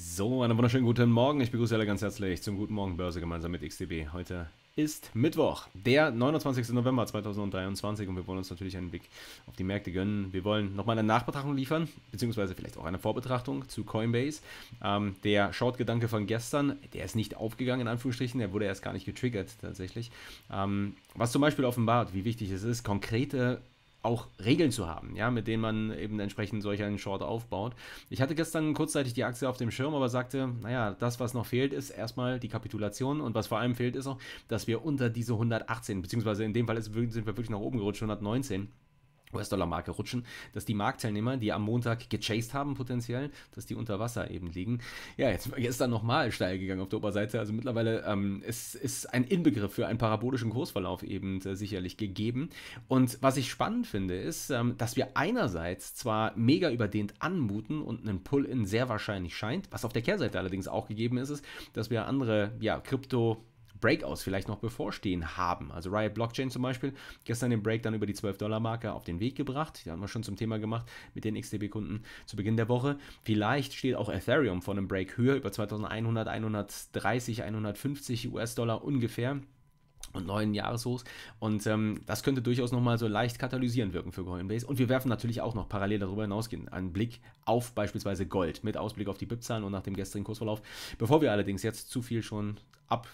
So, einen wunderschönen guten Morgen. Ich begrüße alle ganz herzlich zum Guten Morgen Börse gemeinsam mit XTB. Heute ist Mittwoch, der 29. November 2023 und wir wollen uns natürlich einen Blick auf die Märkte gönnen. Wir wollen nochmal eine Nachbetrachtung liefern, beziehungsweise vielleicht auch eine Vorbetrachtung zu Coinbase. Ähm, der Short-Gedanke von gestern, der ist nicht aufgegangen in Anführungsstrichen, der wurde erst gar nicht getriggert tatsächlich. Ähm, was zum Beispiel offenbart, wie wichtig es ist, konkrete auch Regeln zu haben, ja, mit denen man eben entsprechend solch einen Short aufbaut. Ich hatte gestern kurzzeitig die Aktie auf dem Schirm, aber sagte, naja, das, was noch fehlt, ist erstmal die Kapitulation und was vor allem fehlt, ist auch, dass wir unter diese 118, beziehungsweise in dem Fall sind wir wirklich nach oben gerutscht, 119 US-Dollar-Marke rutschen, dass die Marktteilnehmer, die am Montag gechased haben potenziell, dass die unter Wasser eben liegen. Ja, jetzt gestern nochmal steil gegangen auf der Oberseite. Also mittlerweile ähm, es ist ein Inbegriff für einen parabolischen Kursverlauf eben äh, sicherlich gegeben. Und was ich spannend finde, ist, ähm, dass wir einerseits zwar mega überdehnt anmuten und einen Pull-in sehr wahrscheinlich scheint, was auf der Kehrseite allerdings auch gegeben ist, ist, dass wir andere ja, Krypto- Breakouts vielleicht noch bevorstehen haben. Also Riot Blockchain zum Beispiel, gestern den Break dann über die 12-Dollar-Marke auf den Weg gebracht. Die haben wir schon zum Thema gemacht mit den XDB-Kunden zu Beginn der Woche. Vielleicht steht auch Ethereum vor einem Break höher über 2100, 130, 150 US-Dollar ungefähr und neuen Jahreshochs. Und ähm, das könnte durchaus nochmal so leicht katalysieren wirken für Coinbase. Und wir werfen natürlich auch noch parallel darüber hinausgehen einen Blick auf beispielsweise Gold mit Ausblick auf die BIP-Zahlen und nach dem gestrigen Kursverlauf. Bevor wir allerdings jetzt zu viel schon ab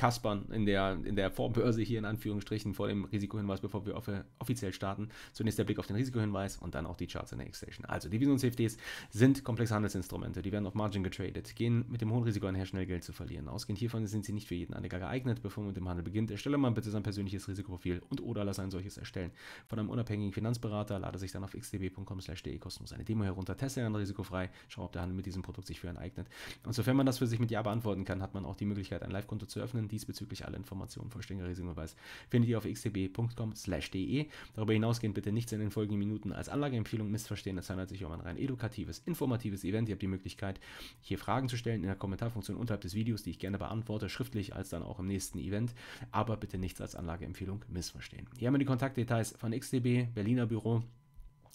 kaspern in der, in der Vorbörse hier in Anführungsstrichen vor dem Risikohinweis, bevor wir offiziell starten. Zunächst der Blick auf den Risikohinweis und dann auch die Charts in der X-Station. Also Divisions-CFDs sind komplexe Handelsinstrumente, die werden auf Margin getradet, gehen mit dem hohen Risiko einher, schnell Geld zu verlieren. Ausgehend hiervon sind sie nicht für jeden Anleger geeignet. Bevor man mit dem Handel beginnt, erstelle man bitte sein persönliches Risikoprofil und oder lass ein solches erstellen. Von einem unabhängigen Finanzberater lade sich dann auf xdb.com slash de kostenlos eine Demo herunter, teste dann risikofrei, schau, ob der Handel mit diesem Produkt sich für einen eignet. Und sofern man das für sich mit Ja beantworten kann, hat man auch die Möglichkeit, ein Live-Konto zu öffnen, diesbezüglich alle Informationen vollständiger Risikohinweis findet ihr auf xtb.com/de. Darüber hinausgehend bitte nichts in den folgenden Minuten als Anlageempfehlung missverstehen. Es handelt sich um ein rein edukatives, informatives Event. Ihr habt die Möglichkeit, hier Fragen zu stellen in der Kommentarfunktion unterhalb des Videos, die ich gerne beantworte, schriftlich als dann auch im nächsten Event. Aber bitte nichts als Anlageempfehlung missverstehen. Hier haben wir die Kontaktdetails von XTB, Berliner Büro.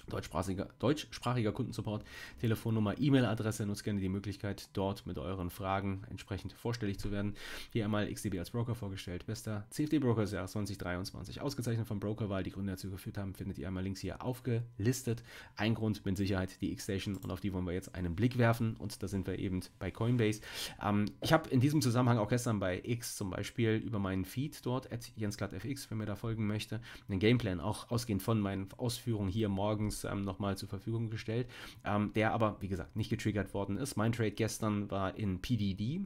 Deutschsprachiger, deutschsprachiger Kundensupport, Telefonnummer, E-Mail-Adresse. Nutzt gerne die Möglichkeit, dort mit euren Fragen entsprechend vorstellig zu werden. Hier einmal XDB als Broker vorgestellt. Bester CFD-Broker des Jahres 2023. Ausgezeichnet vom Brokerwahl, die Gründer dazu geführt haben, findet ihr einmal links hier aufgelistet. Ein Grund mit Sicherheit die X-Station und auf die wollen wir jetzt einen Blick werfen. Und da sind wir eben bei Coinbase. Ähm, ich habe in diesem Zusammenhang auch gestern bei X zum Beispiel über meinen Feed dort, at jensglattfx, wenn mir da folgen möchte, einen Gameplan auch ausgehend von meinen Ausführungen hier morgens uns ähm, nochmal zur Verfügung gestellt, ähm, der aber, wie gesagt, nicht getriggert worden ist. Mein Trade gestern war in PDD.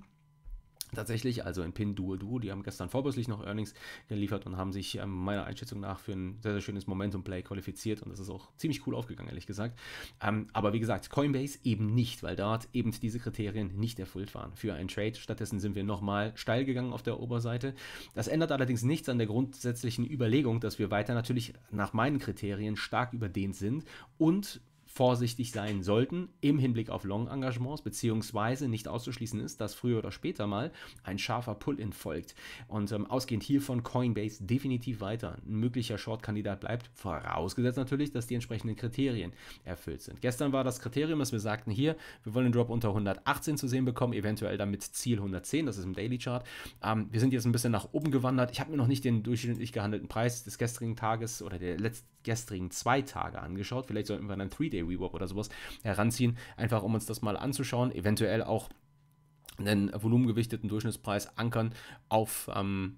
Tatsächlich, also in Pin Duo Duo, die haben gestern vorbürstlich noch Earnings geliefert und haben sich ähm, meiner Einschätzung nach für ein sehr, sehr schönes Momentum-Play qualifiziert und das ist auch ziemlich cool aufgegangen, ehrlich gesagt. Ähm, aber wie gesagt, Coinbase eben nicht, weil dort eben diese Kriterien nicht erfüllt waren für einen Trade. Stattdessen sind wir nochmal steil gegangen auf der Oberseite. Das ändert allerdings nichts an der grundsätzlichen Überlegung, dass wir weiter natürlich nach meinen Kriterien stark überdehnt sind und vorsichtig sein sollten im Hinblick auf Long-Engagements, beziehungsweise nicht auszuschließen ist, dass früher oder später mal ein scharfer Pull-In folgt. Und ähm, ausgehend hiervon Coinbase definitiv weiter ein möglicher Short-Kandidat bleibt, vorausgesetzt natürlich, dass die entsprechenden Kriterien erfüllt sind. Gestern war das Kriterium, dass wir sagten, hier, wir wollen den Drop unter 118 zu sehen bekommen, eventuell damit Ziel 110, das ist im Daily Chart. Ähm, wir sind jetzt ein bisschen nach oben gewandert. Ich habe mir noch nicht den durchschnittlich gehandelten Preis des gestrigen Tages oder der letztgestrigen zwei Tage angeschaut. Vielleicht sollten wir dann 3 day Weebop oder sowas heranziehen, einfach um uns das mal anzuschauen, eventuell auch einen volumengewichteten Durchschnittspreis ankern auf ähm,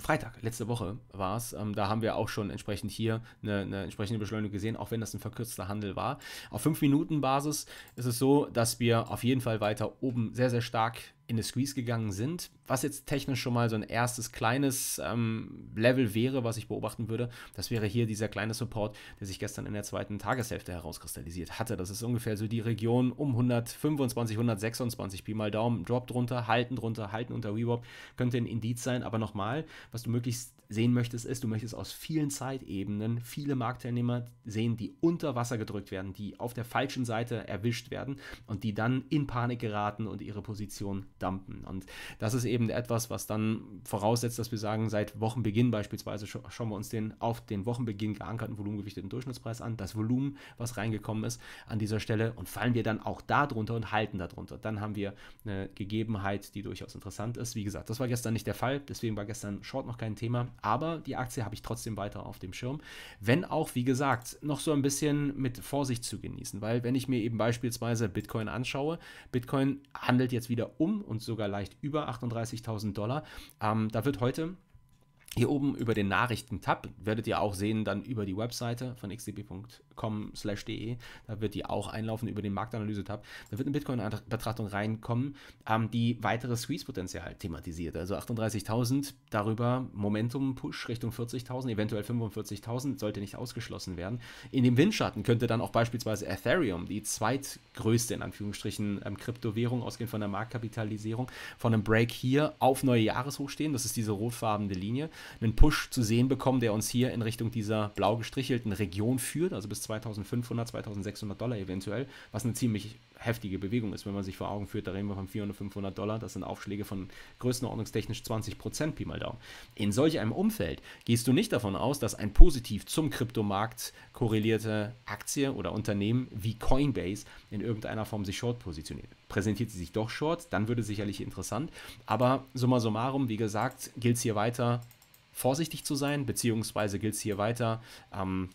Freitag, letzte Woche war es, ähm, da haben wir auch schon entsprechend hier eine, eine, entsprechende Beschleunigung gesehen, auch wenn das ein verkürzter Handel war. Auf 5-Minuten-Basis ist es so, dass wir auf jeden Fall weiter oben sehr, sehr stark in eine Squeeze gegangen sind, was jetzt technisch schon mal so ein erstes kleines ähm, Level wäre, was ich beobachten würde, das wäre hier dieser kleine Support, der sich gestern in der zweiten Tageshälfte herauskristallisiert hatte. Das ist ungefähr so die Region um 125, 126 Pi mal Daumen, Drop drunter, halten drunter, halten unter Rewop, könnte ein Indiz sein, aber nochmal, was du möglichst sehen möchtest, ist, du möchtest aus vielen Zeitebenen viele Marktteilnehmer sehen, die unter Wasser gedrückt werden, die auf der falschen Seite erwischt werden und die dann in Panik geraten und ihre Position dumpen. Und das ist eben etwas, was dann voraussetzt, dass wir sagen, seit Wochenbeginn beispielsweise schauen wir uns den auf den Wochenbeginn geankerten volumengewichteten Durchschnittspreis an, das Volumen, was reingekommen ist an dieser Stelle und fallen wir dann auch darunter und halten darunter. Dann haben wir eine Gegebenheit, die durchaus interessant ist. Wie gesagt, das war gestern nicht der Fall, deswegen war gestern Short noch kein Thema, aber die Aktie habe ich trotzdem weiter auf dem Schirm, wenn auch, wie gesagt, noch so ein bisschen mit Vorsicht zu genießen, weil wenn ich mir eben beispielsweise Bitcoin anschaue, Bitcoin handelt jetzt wieder um und sogar leicht über 38.000 Dollar. Ähm, da wird heute hier oben über den Nachrichten-Tab werdet ihr auch sehen, dann über die Webseite von xdb.com/de, da wird die auch einlaufen über den Marktanalyse-Tab. Da wird eine Bitcoin-Betrachtung reinkommen, ähm, die weitere Squeeze-Potenzial thematisiert. Also 38.000 darüber, Momentum-Push Richtung 40.000, eventuell 45.000, sollte nicht ausgeschlossen werden. In dem Windschatten könnte dann auch beispielsweise Ethereum, die zweitgrößte in Anführungsstrichen ähm, Kryptowährung, ausgehend von der Marktkapitalisierung, von einem Break hier auf neue Jahreshoch stehen. Das ist diese rotfarbene Linie einen Push zu sehen bekommen, der uns hier in Richtung dieser blau gestrichelten Region führt, also bis 2500, 2600 Dollar eventuell, was eine ziemlich heftige Bewegung ist, wenn man sich vor Augen führt, da reden wir von 400, 500 Dollar, das sind Aufschläge von größenordnungstechnisch 20 Prozent, Pi mal Daumen. In solch einem Umfeld gehst du nicht davon aus, dass ein positiv zum Kryptomarkt korrelierte Aktie oder Unternehmen wie Coinbase in irgendeiner Form sich short positioniert. Präsentiert sie sich doch short, dann würde sicherlich interessant, aber summa summarum, wie gesagt, gilt es hier weiter, vorsichtig zu sein, beziehungsweise gilt es hier weiter, ähm,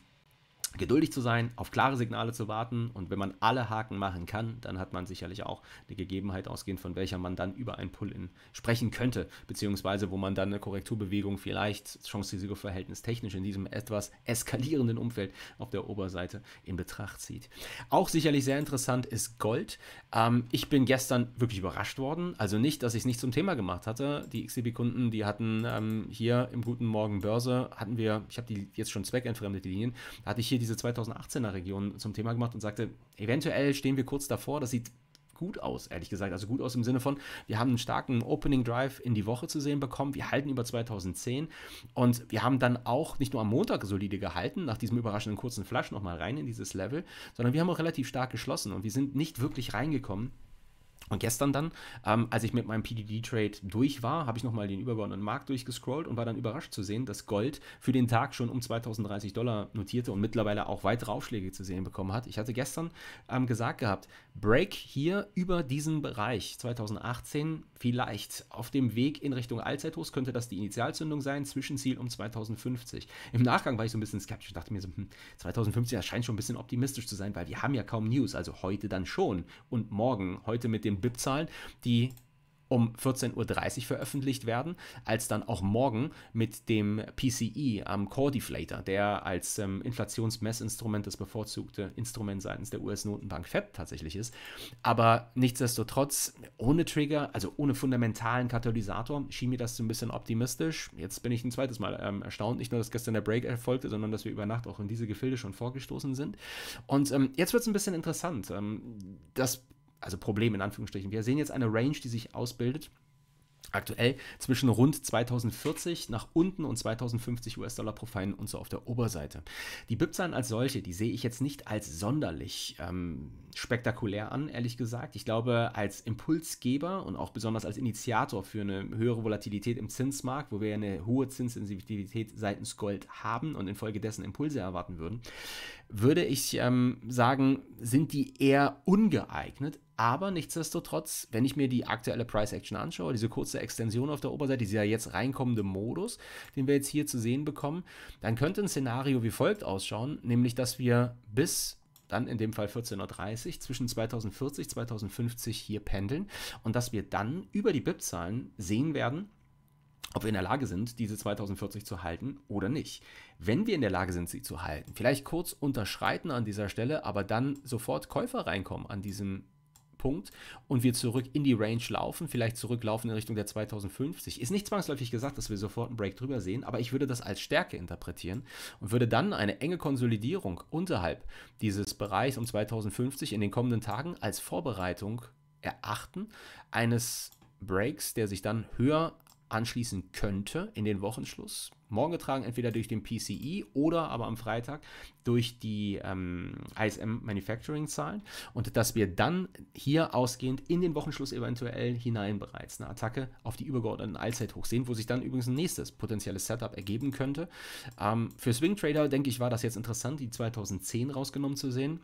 geduldig zu sein, auf klare Signale zu warten und wenn man alle Haken machen kann, dann hat man sicherlich auch eine Gegebenheit ausgehend, von welcher man dann über ein Pull-in sprechen könnte, beziehungsweise wo man dann eine Korrekturbewegung vielleicht Chance-Risiko-Verhältnis technisch in diesem etwas eskalierenden Umfeld auf der Oberseite in Betracht zieht. Auch sicherlich sehr interessant ist Gold. Ähm, ich bin gestern wirklich überrascht worden, also nicht, dass ich es nicht zum Thema gemacht hatte. Die xcb kunden die hatten ähm, hier im Guten Morgen Börse, hatten wir, ich habe die jetzt schon zweckentfremdet, die Linien, hatte ich hier die diese 2018er Region zum Thema gemacht und sagte, eventuell stehen wir kurz davor, das sieht gut aus, ehrlich gesagt. Also gut aus im Sinne von, wir haben einen starken Opening Drive in die Woche zu sehen bekommen. Wir halten über 2010 und wir haben dann auch nicht nur am Montag solide gehalten, nach diesem überraschenden kurzen Flash nochmal rein in dieses Level, sondern wir haben auch relativ stark geschlossen und wir sind nicht wirklich reingekommen und gestern dann, ähm, als ich mit meinem PDD-Trade durch war, habe ich nochmal den übergeordneten Markt durchgescrollt und war dann überrascht zu sehen, dass Gold für den Tag schon um 2030 Dollar notierte und mittlerweile auch weitere Aufschläge zu sehen bekommen hat. Ich hatte gestern ähm, gesagt gehabt, Break hier über diesen Bereich 2018 vielleicht auf dem Weg in Richtung Allzeithochs könnte das die Initialzündung sein, Zwischenziel um 2050. Im Nachgang war ich so ein bisschen skeptisch und dachte mir so, 2050 hm, erscheint schon ein bisschen optimistisch zu sein, weil wir haben ja kaum News, also heute dann schon und morgen, heute mit den BIP-Zahlen, die um 14.30 Uhr veröffentlicht werden, als dann auch morgen mit dem PCE am Core Deflator, der als ähm, Inflationsmessinstrument das bevorzugte Instrument seitens der US-Notenbank FED tatsächlich ist. Aber nichtsdestotrotz, ohne Trigger, also ohne fundamentalen Katalysator, schien mir das so ein bisschen optimistisch. Jetzt bin ich ein zweites Mal ähm, erstaunt, nicht nur, dass gestern der Break erfolgte, sondern dass wir über Nacht auch in diese Gefilde schon vorgestoßen sind. Und ähm, jetzt wird es ein bisschen interessant. Ähm, das also Problem in Anführungsstrichen. Wir sehen jetzt eine Range, die sich ausbildet aktuell zwischen rund 2040 nach unten und 2050 US-Dollar pro Fein und so auf der Oberseite. Die BIP-Zahlen als solche, die sehe ich jetzt nicht als sonderlich ähm, spektakulär an, ehrlich gesagt. Ich glaube, als Impulsgeber und auch besonders als Initiator für eine höhere Volatilität im Zinsmarkt, wo wir ja eine hohe Zinssensitivität seitens Gold haben und infolgedessen Impulse erwarten würden, würde ich ähm, sagen, sind die eher ungeeignet, aber nichtsdestotrotz, wenn ich mir die aktuelle Price Action anschaue, diese kurze Extension auf der Oberseite, dieser jetzt reinkommende Modus, den wir jetzt hier zu sehen bekommen, dann könnte ein Szenario wie folgt ausschauen, nämlich dass wir bis dann in dem Fall 14.30 Uhr zwischen 2040, 2050 hier pendeln und dass wir dann über die BIP-Zahlen sehen werden, ob wir in der Lage sind, diese 2040 zu halten oder nicht. Wenn wir in der Lage sind, sie zu halten, vielleicht kurz unterschreiten an dieser Stelle, aber dann sofort Käufer reinkommen an diesem Punkt und wir zurück in die Range laufen, vielleicht zurücklaufen in Richtung der 2050. Ist nicht zwangsläufig gesagt, dass wir sofort einen Break drüber sehen, aber ich würde das als Stärke interpretieren und würde dann eine enge Konsolidierung unterhalb dieses Bereichs um 2050 in den kommenden Tagen als Vorbereitung erachten eines Breaks, der sich dann höher anschließen könnte in den Wochenschluss. Morgen getragen entweder durch den PCI e oder aber am Freitag durch die ähm, ISM Manufacturing Zahlen und dass wir dann hier ausgehend in den Wochenschluss eventuell hinein bereits eine Attacke auf die übergeordneten Allzeithoch sehen, wo sich dann übrigens ein nächstes potenzielles Setup ergeben könnte. Ähm, für Swing Trader denke ich war das jetzt interessant, die 2010 rausgenommen zu sehen.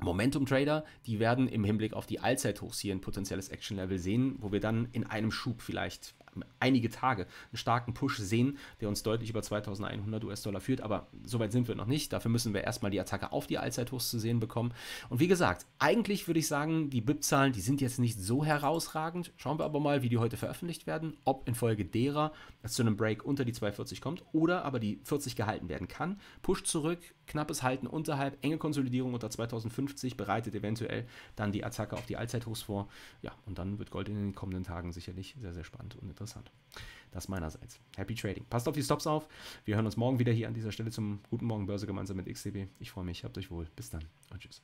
Momentum Trader, die werden im Hinblick auf die Allzeithochs hier ein potenzielles Action Level sehen, wo wir dann in einem Schub vielleicht einige Tage einen starken Push sehen, der uns deutlich über 2100 US-Dollar führt. Aber soweit sind wir noch nicht. Dafür müssen wir erstmal die Attacke auf die Allzeithochs zu sehen bekommen. Und wie gesagt, eigentlich würde ich sagen, die BIP-Zahlen, die sind jetzt nicht so herausragend. Schauen wir aber mal, wie die heute veröffentlicht werden, ob infolge derer es zu einem Break unter die 240 kommt oder aber die 40 gehalten werden kann. Push zurück, knappes Halten unterhalb, enge Konsolidierung unter 2050 bereitet eventuell dann die Attacke auf die Allzeithochs vor. Ja, und dann wird Gold in den kommenden Tagen sicherlich sehr, sehr spannend und interessant interessant. Das meinerseits. Happy Trading. Passt auf die Stops auf. Wir hören uns morgen wieder hier an dieser Stelle zum Guten Morgen Börse gemeinsam mit XTB. Ich freue mich. Habt euch wohl. Bis dann und tschüss.